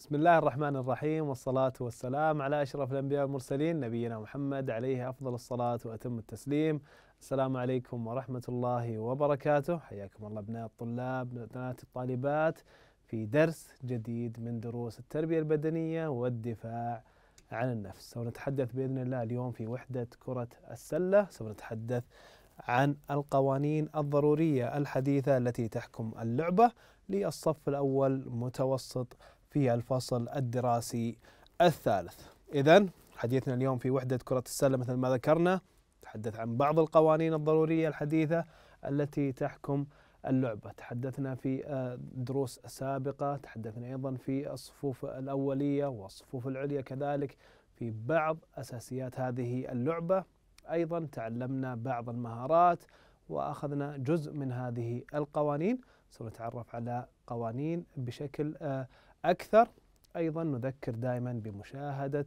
بسم الله الرحمن الرحيم والصلاة والسلام على أشرف الأنبياء والمرسلين نبينا محمد عليه أفضل الصلاة وأتم التسليم السلام عليكم ورحمة الله وبركاته حياكم الله أبناء الطلاب بنات الطالبات في درس جديد من دروس التربية البدنية والدفاع عن النفس سنتحدث بإذن الله اليوم في وحدة كرة السلة سنتحدث عن القوانين الضرورية الحديثة التي تحكم اللعبة للصف الأول متوسط في الفصل الدراسي الثالث إذا حديثنا اليوم في وحدة كرة السلة مثل ما ذكرنا تحدث عن بعض القوانين الضرورية الحديثة التي تحكم اللعبة تحدثنا في آه، دروس سابقة تحدثنا أيضا في الصفوف الأولية والصفوف العليا كذلك في بعض أساسيات هذه اللعبة أيضا تعلمنا بعض المهارات وأخذنا جزء من هذه القوانين سنتعرف على قوانين بشكل آه، أكثر أيضا نذكر دائما بمشاهدة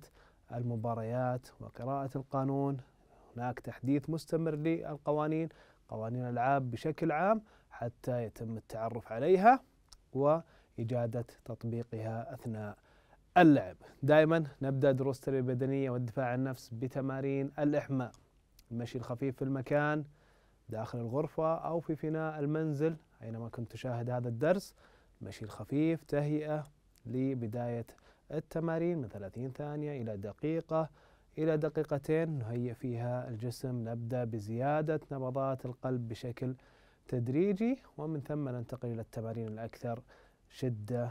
المباريات وقراءة القانون هناك تحديث مستمر للقوانين قوانين الألعاب بشكل عام حتى يتم التعرف عليها وإجادة تطبيقها أثناء اللعب دائما نبدأ دروس التربية البدنية والدفاع عن النفس بتمارين الإحماء المشي الخفيف في المكان داخل الغرفة أو في فناء المنزل أينما كنت تشاهد هذا الدرس المشي الخفيف تهيئة لبداية التمارين من 30 ثانية إلى دقيقة إلى دقيقتين نهيئ فيها الجسم نبدأ بزيادة نبضات القلب بشكل تدريجي ومن ثم ننتقل إلى التمارين الأكثر شدة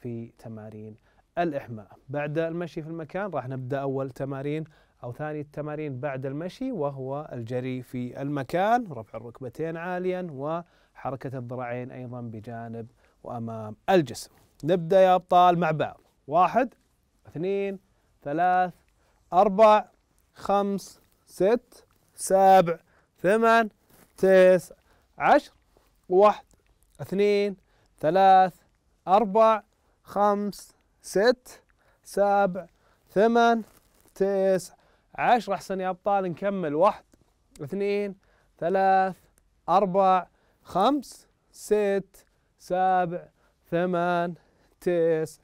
في تمارين الإحماء بعد المشي في المكان راح نبدأ أول تمارين أو ثاني التمارين بعد المشي وهو الجري في المكان رفع الركبتين عاليا وحركة الذراعين أيضا بجانب وأمام الجسم نبدأ يا أبطال مع بعض واحد اثنين ثلاث أربع خمس ست سبع ثمان تسع عشر واحد اثنين ثلاث أربع خمس ست سبع ثمان تسع عشر أحسن يا أبطال نكمل واحد اثنين ثلاث أربع خمس ست سبع ثمان تسع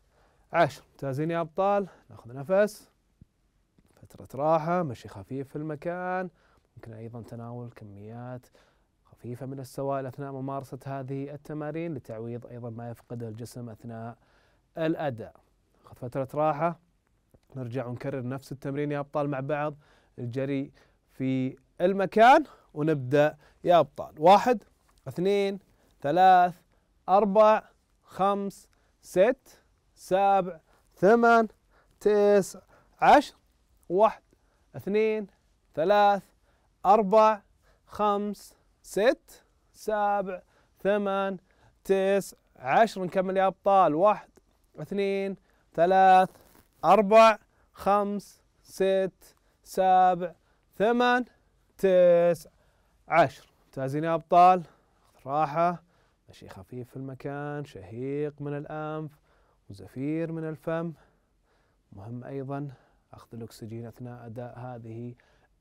عشر ممتازين يا أبطال ناخذ نفس فترة راحة مشي خفيف في المكان ممكن أيضا تناول كميات خفيفة من السوائل أثناء ممارسة هذه التمارين لتعويض أيضا ما يفقده الجسم أثناء الأداء ناخذ فترة راحة نرجع ونكرر نفس التمرين يا أبطال مع بعض الجري في المكان ونبدأ يا أبطال واحد اثنين ثلاث أربع خمس ست سبع ثمان تسع عشر واحد اثنين ثلاث أربع خمس ست سبع ثمان تسع عشر نكمل يا أبطال واحد اثنين ثلاث أربع خمس ست سبع ثمان تسع عشر ممتازين يا أبطال راحة شيء خفيف في المكان شهيق من الأنف وزفير من الفم مهم أيضا أخذ الأكسجين أثناء أداء هذه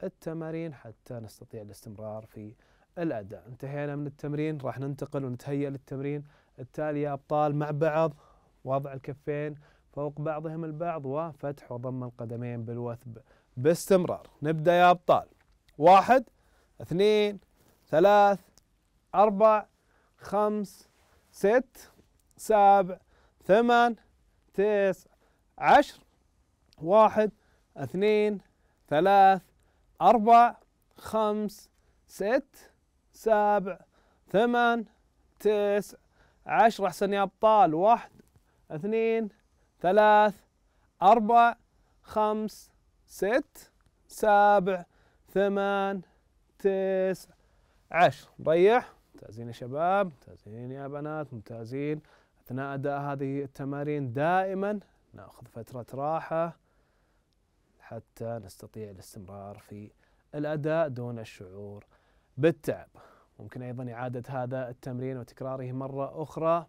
التمارين حتى نستطيع الاستمرار في الأداء انتهينا من التمرين راح ننتقل ونتهيأ للتمرين التالي يا أبطال مع بعض وضع الكفين فوق بعضهم البعض وفتح وضم القدمين بالوثب باستمرار نبدأ يا أبطال واحد اثنين ثلاث أربع خمس ست سبع ثمان تسع عشر واحد اثنين ثلاث أربع خمس ست سبع ثمان تسع عشر أحسن يا أبطال واحد اثنين ثلاث أربع خمس ست سبع ثمان تسع عشر ضيع ممتازين يا شباب ممتازين يا بنات ممتازين أثناء أداء هذه التمارين دائما نأخذ فترة راحة حتى نستطيع الاستمرار في الأداء دون الشعور بالتعب ممكن أيضا إعادة هذا التمرين وتكراره مرة أخرى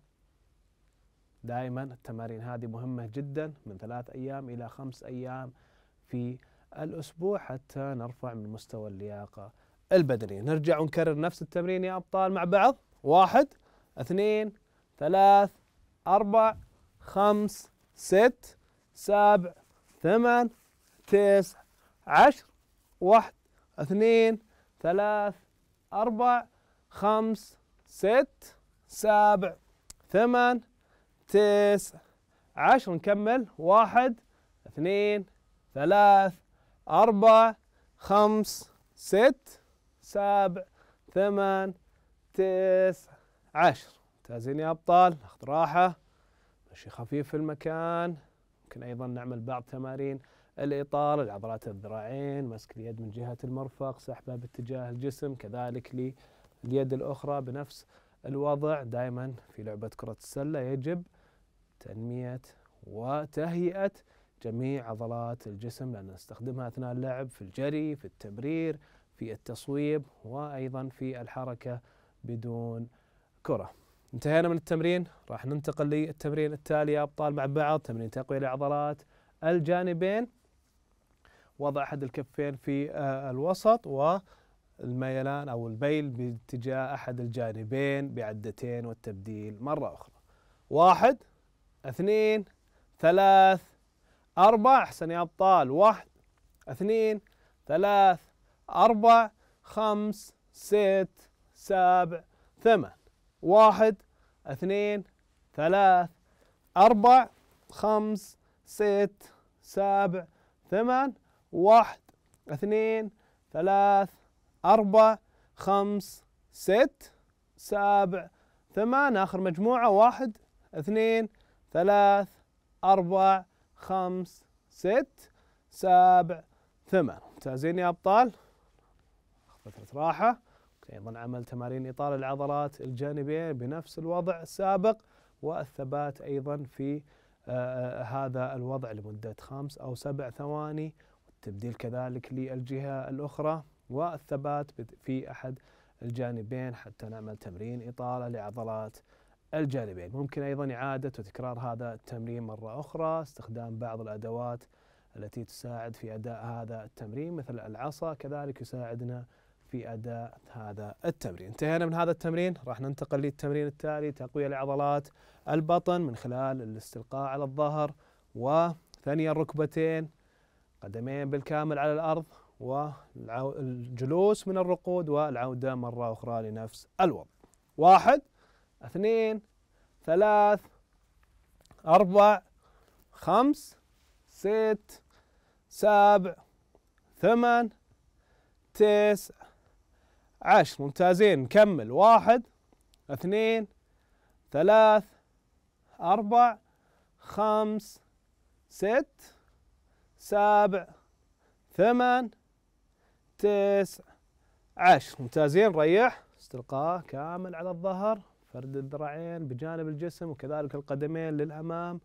دائما التمارين هذه مهمة جدا من ثلاث أيام إلى خمس أيام في الأسبوع حتى نرفع من مستوى اللياقة البدنية نرجع ونكرر نفس التمرين يا أبطال مع بعض واحد اثنين ثلاث أربع خمس ست سبع ثمان تسع عشر واحد اثنين ثلاث أربع خمس ست سبع ثمان تسع عشر نكمل واحد اثنين ثلاث أربع خمس ست سبع ثمان تسع عشر ممتازين يا أبطال ناخذ راحة مشي خفيف في المكان ممكن أيضا نعمل بعض تمارين الإطار لعضلات الذراعين مسك اليد من جهة المرفق سحبها باتجاه الجسم كذلك لليد الأخرى بنفس الوضع دائما في لعبة كرة السلة يجب تنمية وتهيئة جميع عضلات الجسم لأن نستخدمها أثناء اللعب في الجري في التمرير في التصويب وأيضا في الحركة بدون كرة انتهينا من التمرين راح ننتقل للتمرين التالي يا أبطال مع بعض تمرين تقوية لعضلات الجانبين وضع أحد الكفين في آه، الوسط و الميلان أو البيل باتجاه أحد الجانبين بعدتين والتبديل مرة أخرى واحد اثنين ثلاث أربع أحسن يا أبطال واحد اثنين ثلاث أربع خمس ست سبع ثمان واحد اثنين ثلاث أربع خمس ست سبع ثمان واحد اثنين ثلاث أربع خمس ست سبع ثمان آخر مجموعة واحد اثنين ثلاث أربع خمس ست سبع ثمان ممتازين يا أبطال فترة راحة أيضا عمل تمارين إطالة العضلات الجانبية بنفس الوضع السابق والثبات أيضا في آه، آه، هذا الوضع لمدة خمس أو سبع ثواني والتبديل كذلك للجهة الأخرى والثبات في أحد الجانبين حتى نعمل تمرين إطالة لعضلات الجانبين ممكن أيضا إعادة وتكرار هذا التمرين مرة أخرى استخدام بعض الأدوات التي تساعد في أداء هذا التمرين مثل العصا كذلك يساعدنا في أداء هذا التمرين انتهينا من هذا التمرين راح ننتقل للتمرين التالي تقوية لعضلات البطن من خلال الاستلقاء على الظهر وثني الركبتين قدمين بالكامل على الأرض والجلوس من الرقود والعودة مرة أخرى لنفس الوضع واحد اثنين ثلاث أربع خمس ست سبع ثمان تسع عشر ممتازين نكمل واحد اثنين ثلاث أربع خمس ست سبع ثمان تسع عشر ممتازين ريح استلقاء كامل على الظهر فرد الذراعين بجانب الجسم وكذلك القدمين للأمام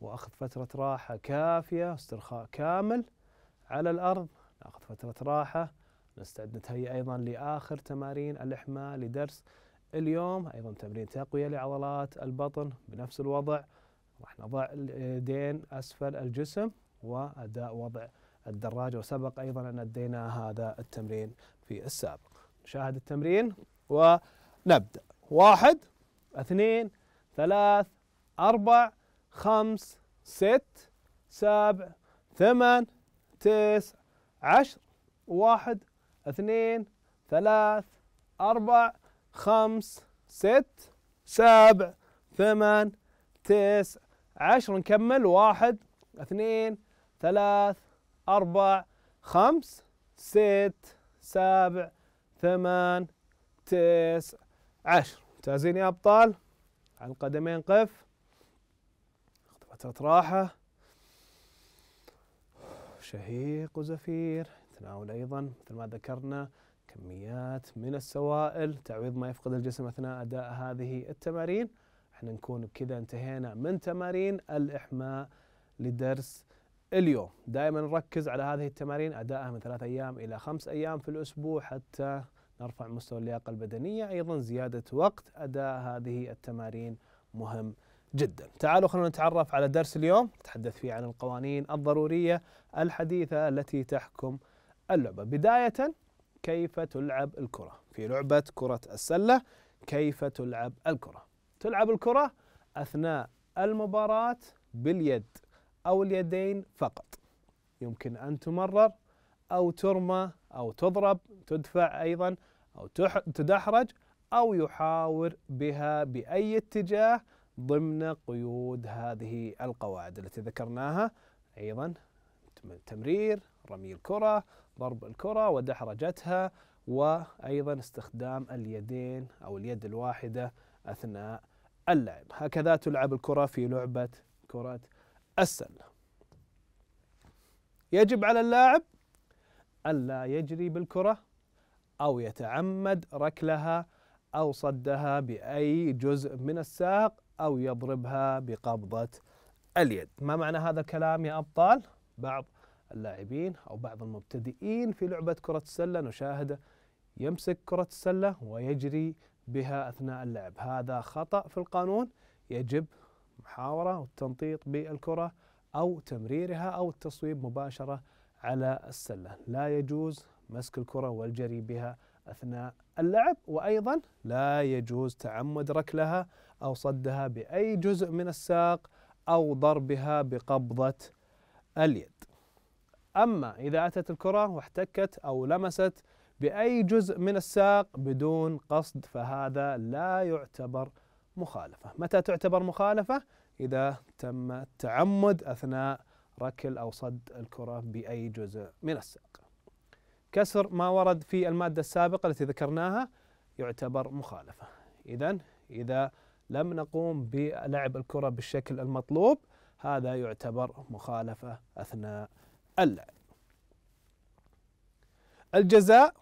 وأخذ فترة راحة كافية استرخاء كامل على الأرض نأخذ فترة راحة نستعد نتهيأ أيضا لآخر تمارين الإحماء لدرس اليوم أيضا تمرين تقوية لعضلات البطن بنفس الوضع راح نضع اليدين أسفل الجسم وأداء وضع الدراجة وسبق أيضا أن أدينا هذا التمرين في السابق نشاهد التمرين ونبدأ واحد اثنين ثلاث أربع خمس ست سبع ثمان تسع عشر واحد اثنين ثلاث أربع خمس ست سبع ثمان تسع عشر نكمل واحد اثنين ثلاث أربع خمس ست سبع ثمان تسع عشر ممتازين يا أبطال على القدمين قف فترة راحة شهيق وزفير نتناول أيضا مثل ما ذكرنا كميات من السوائل تعويض ما يفقد الجسم أثناء أداء هذه التمارين احنا نكون بكذا انتهينا من تمارين الإحماء لدرس اليوم دائما نركز على هذه التمارين أدائها من ثلاث أيام إلى خمس أيام في الأسبوع حتى نرفع مستوى اللياقة البدنية أيضا زيادة وقت أداء هذه التمارين مهم جدا تعالوا خلونا نتعرف على درس اليوم نتحدث فيه عن القوانين الضرورية الحديثة التي تحكم اللعبة بداية كيف تلعب الكرة في لعبة كرة السلة كيف تلعب الكرة تلعب الكرة أثناء المباراة باليد أو اليدين فقط يمكن أن تمرر أو ترمى أو تضرب تدفع أيضا أو تدحرج أو يحاور بها بأي اتجاه ضمن قيود هذه القواعد التي ذكرناها أيضا تمرير رمي الكرة ضرب الكرة ودحرجتها وأيضا استخدام اليدين أو اليد الواحدة أثناء اللعب هكذا تلعب الكرة في لعبة كرة السلة يجب على اللاعب ألا يجري بالكرة أو يتعمد ركلها أو صدها بأي جزء من الساق أو يضربها بقبضة اليد ما معنى هذا الكلام يا أبطال؟ بعض اللاعبين أو بعض المبتدئين في لعبة كرة السلة نشاهده يمسك كرة السلة ويجري بها أثناء اللعب هذا خطأ في القانون يجب محاورة والتنطيط بالكرة أو تمريرها أو التصويب مباشرة على السلة لا يجوز مسك الكرة والجري بها أثناء اللعب وأيضا لا يجوز تعمد ركلها أو صدها بأي جزء من الساق أو ضربها بقبضة اليد أما إذا أتت الكرة واحتكت أو لمست بأي جزء من الساق بدون قصد فهذا لا يعتبر مخالفة متى تعتبر مخالفة؟ إذا تم التعمد أثناء ركل أو صد الكرة بأي جزء من الساق كسر ما ورد في المادة السابقة التي ذكرناها يعتبر مخالفة إذا إذا لم نقوم بلعب الكرة بالشكل المطلوب هذا يعتبر مخالفة أثناء اللعب الجزاء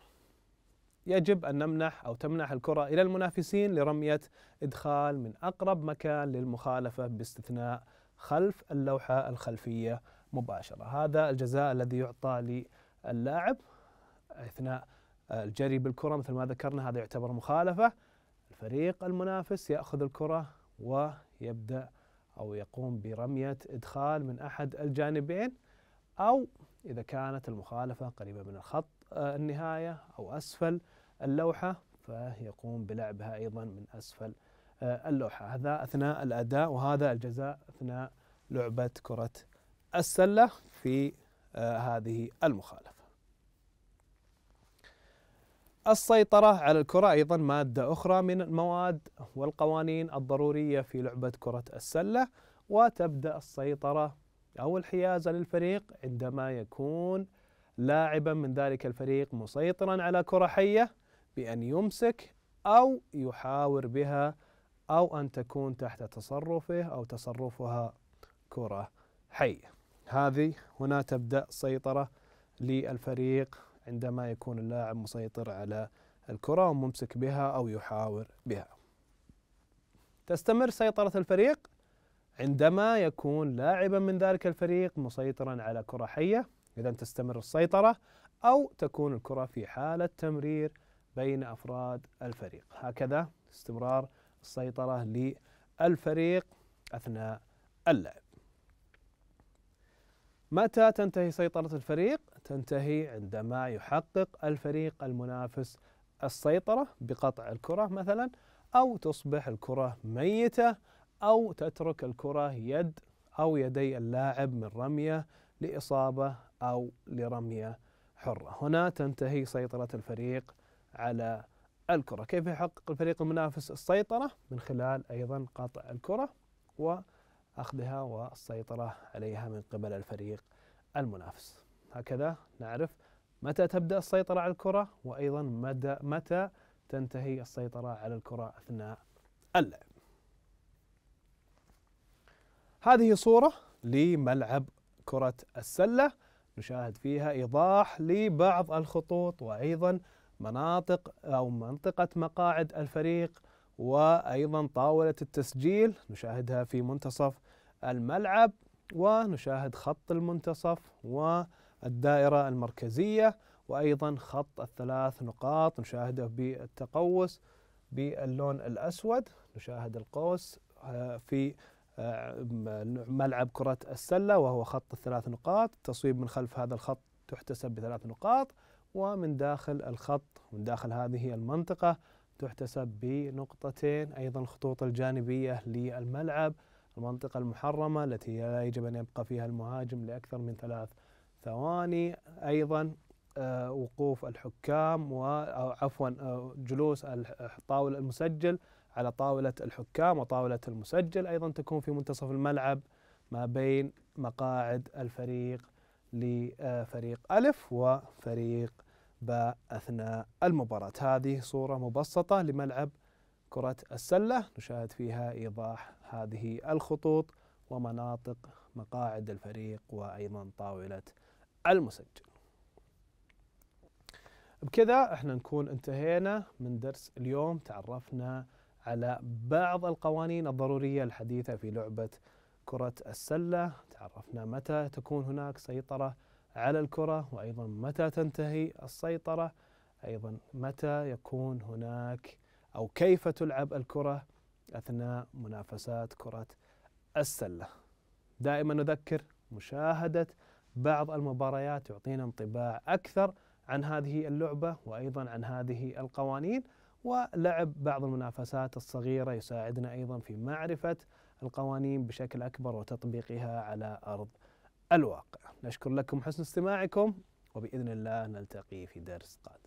يجب أن نمنح أو تمنح الكرة إلى المنافسين لرمية إدخال من أقرب مكان للمخالفة باستثناء خلف اللوحة الخلفية مباشرة هذا الجزاء الذي يعطى للاعب أثناء الجري بالكرة مثل ما ذكرنا هذا يعتبر مخالفة الفريق المنافس يأخذ الكرة ويبدأ أو يقوم برمية إدخال من أحد الجانبين أو إذا كانت المخالفة قريبة من الخط آه، النهاية أو أسفل اللوحة فيقوم بلعبها أيضا من أسفل آه، اللوحة هذا أثناء الأداء وهذا الجزاء أثناء لعبة كرة السلة في آه، هذه المخالفة السيطرة على الكرة أيضا مادة أخرى من المواد والقوانين الضرورية في لعبة كرة السلة وتبدأ السيطرة أو الحيازة للفريق عندما يكون لاعبا من ذلك الفريق مسيطرا على كرة حية بأن يمسك أو يحاور بها أو أن تكون تحت تصرفه أو تصرفها كرة حية هذه هنا تبدأ سيطرة للفريق عندما يكون اللاعب مسيطر على الكرة وممسك بها أو يحاور بها تستمر سيطرة الفريق عندما يكون لاعبا من ذلك الفريق مسيطرا على كرة حية إذا تستمر السيطرة أو تكون الكرة في حالة تمرير بين أفراد الفريق هكذا استمرار السيطرة للفريق أثناء اللعب متى تنتهي سيطرة الفريق؟ تنتهي عندما يحقق الفريق المنافس السيطرة بقطع الكرة مثلا أو تصبح الكرة ميتة أو تترك الكرة يد أو يدي اللاعب من رمية لإصابة أو لرمية حرة هنا تنتهي سيطرة الفريق على الكرة كيف يحقق الفريق المنافس السيطرة من خلال أيضا قطع الكرة و أخذها والسيطرة عليها من قبل الفريق المنافس هكذا نعرف متى تبدأ السيطرة على الكرة وأيضا مدى متى تنتهي السيطرة على الكرة أثناء اللعب هذه صورة لملعب كرة السلة نشاهد فيها إيضاح لبعض الخطوط وأيضا مناطق أو منطقة مقاعد الفريق وأيضا طاولة التسجيل نشاهدها في منتصف الملعب ونشاهد خط المنتصف والدائرة المركزية وأيضا خط الثلاث نقاط نشاهده بالتقوس باللون الأسود نشاهد القوس آه، في آه، ملعب كرة السلة وهو خط الثلاث نقاط التصويب من خلف هذا الخط تحتسب بثلاث نقاط ومن داخل الخط من داخل هذه المنطقة تحتسب بنقطتين أيضا الخطوط الجانبية للملعب المنطقة المحرمة التي لا يجب أن يبقى فيها المهاجم لأكثر من ثلاث ثواني أيضا آه، وقوف الحكام وعفوا آه، جلوس الطاولة المسجل على طاولة الحكام وطاولة المسجل أيضا تكون في منتصف الملعب ما بين مقاعد الفريق لفريق ألف وفريق أثناء المباراه. هذه صوره مبسطه لملعب كره السله نشاهد فيها ايضاح هذه الخطوط ومناطق مقاعد الفريق وايضا طاوله المسجل. بكذا احنا نكون انتهينا من درس اليوم تعرفنا على بعض القوانين الضروريه الحديثه في لعبه كره السله، تعرفنا متى تكون هناك سيطره على الكرة وأيضا متى تنتهي السيطرة أيضا متى يكون هناك أو كيف تلعب الكرة أثناء منافسات كرة السلة دائما نذكر مشاهدة بعض المباريات يعطينا انطباع أكثر عن هذه اللعبة وأيضا عن هذه القوانين ولعب بعض المنافسات الصغيرة يساعدنا أيضا في معرفة القوانين بشكل أكبر وتطبيقها على أرض الواقع نشكر لكم حسن استماعكم وبإذن الله نلتقي في درس قادم